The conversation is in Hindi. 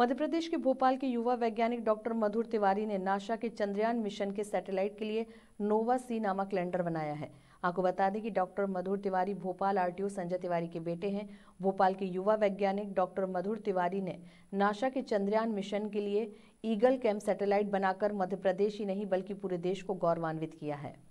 मध्य प्रदेश के भोपाल के युवा वैज्ञानिक डॉक्टर मधुर तिवारी ने नासा के चंद्रयान मिशन के सैटेलाइट के लिए नोवा सी नामक लैंडर बनाया है आपको बता दें कि डॉक्टर मधुर तिवारी भोपाल आरटीओ संजय तिवारी के बेटे हैं भोपाल के युवा वैज्ञानिक डॉक्टर मधुर तिवारी ने नासा के चंद्रयान मिशन के लिए ईगल कैम्प सैटेलाइट बनाकर मध्य प्रदेश ही नहीं बल्कि पूरे देश को गौरवान्वित किया है